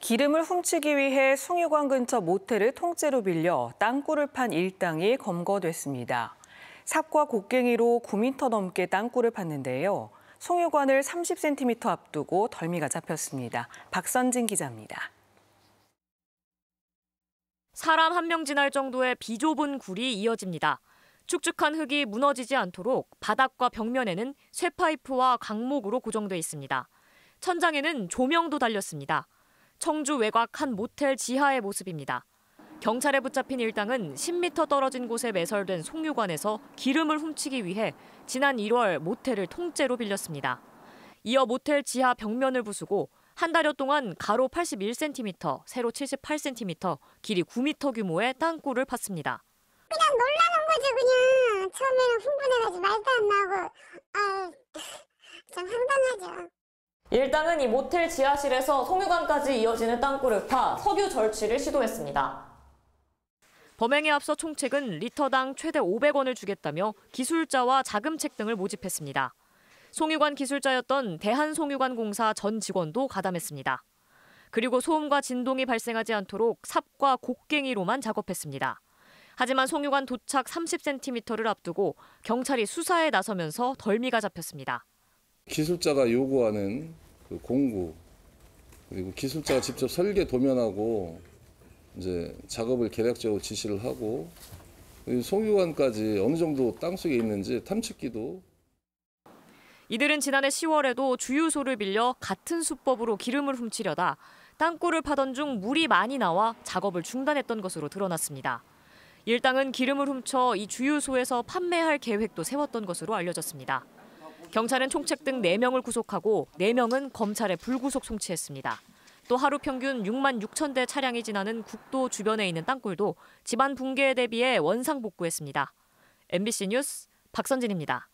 기름을 훔치기 위해 숭유관 근처 모텔을 통째로 빌려 땅굴을 판 일당이 검거됐습니다. 삽과 곡괭이로 9m 넘게 땅굴을 팠는데요. 송유관을 30cm 앞두고 덜미가 잡혔습니다. 박선진 기자입니다. 사람 한 명 지날 정도의 비좁은 굴이 이어집니다. 축축한 흙이 무너지지 않도록 바닥과 벽면에는 쇠파이프와 강목으로 고정돼 있습니다. 천장에는 조명도 달렸습니다. 청주 외곽 한 모텔 지하의 모습입니다. 경찰에 붙잡힌 일당은 10m 떨어진 곳에 매설된 송유관에서 기름을 훔치기 위해 지난 1월 모텔을 통째로 빌렸습니다. 이어 모텔 지하 벽면을 부수고 한 달여 동안 가로 81cm, 세로 78cm, 길이 9m 규모의 땅굴을 팠습니다. 그냥 놀라는 거죠, 그냥. 처음에는 흥분해가지고 말도 안 나오고. 아, 참 황당하죠. 일당은 이 모텔 지하실에서 송유관까지 이어지는 땅굴을 파 석유 절취를 시도했습니다. 범행에 앞서 총책은 리터당 최대 500원을 주겠다며 기술자와 자금책 등을 모집했습니다. 송유관 기술자였던 대한송유관공사 전 직원도 가담했습니다. 그리고 소음과 진동이 발생하지 않도록 삽과 곡괭이로만 작업했습니다. 하지만 송유관 도착 30cm를 앞두고 경찰이 수사에 나서면서 덜미가 잡혔습니다. 기술자가 요구하는 그 공구 그리고 기술자가 직접 설계 도면하고 이제 작업을 계략적으로 지시를 하고 송유관까지 어느 정도 땅속에 있는지 탐측기도 이들은 지난해 10월에도 주유소를 빌려 같은 수법으로 기름을 훔치려다 땅굴을 파던 중 물이 많이 나와 작업을 중단했던 것으로 드러났습니다. 일당은 기름을 훔쳐 이 주유소에서 판매할 계획도 세웠던 것으로 알려졌습니다. 경찰은 총책 등 4명을 구속하고 4명은 검찰에 불구속 송치했습니다. 또 하루 평균 6만 6천 대 차량이 지나는 국도 주변에 있는 땅굴도 집안 붕괴에 대비해 원상 복구했습니다. MBC 뉴스 박선진입니다.